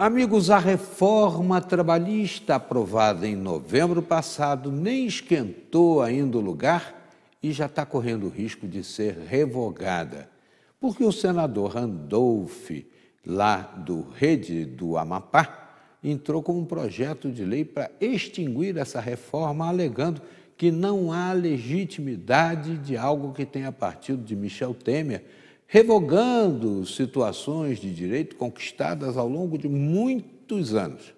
Amigos, a reforma trabalhista aprovada em novembro passado nem esquentou ainda o lugar e já está correndo o risco de ser revogada, porque o senador Randolph, lá do Rede do Amapá, entrou com um projeto de lei para extinguir essa reforma, alegando que não há legitimidade de algo que tenha partido de Michel Temer revogando situações de direito conquistadas ao longo de muitos anos.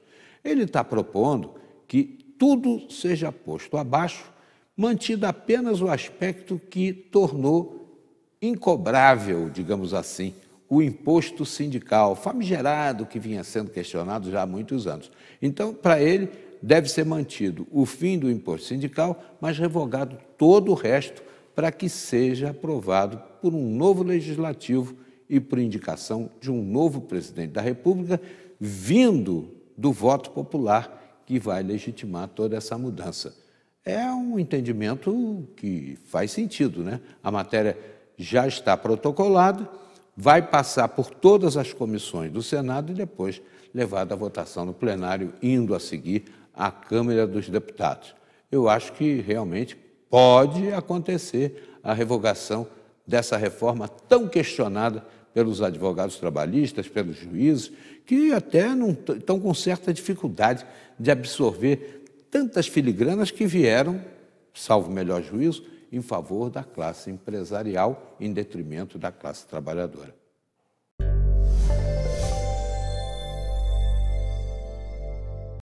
Ele está propondo que tudo seja posto abaixo, mantido apenas o aspecto que tornou incobrável, digamos assim, o imposto sindical, famigerado que vinha sendo questionado já há muitos anos. Então, para ele, deve ser mantido o fim do imposto sindical, mas revogado todo o resto para que seja aprovado por um novo legislativo e por indicação de um novo presidente da República, vindo do voto popular que vai legitimar toda essa mudança. É um entendimento que faz sentido, né? A matéria já está protocolada, vai passar por todas as comissões do Senado e depois levada à votação no plenário, indo a seguir à Câmara dos Deputados. Eu acho que realmente pode acontecer a revogação dessa reforma tão questionada pelos advogados trabalhistas, pelos juízes, que até não estão com certa dificuldade de absorver tantas filigranas que vieram, salvo melhor juízo, em favor da classe empresarial em detrimento da classe trabalhadora.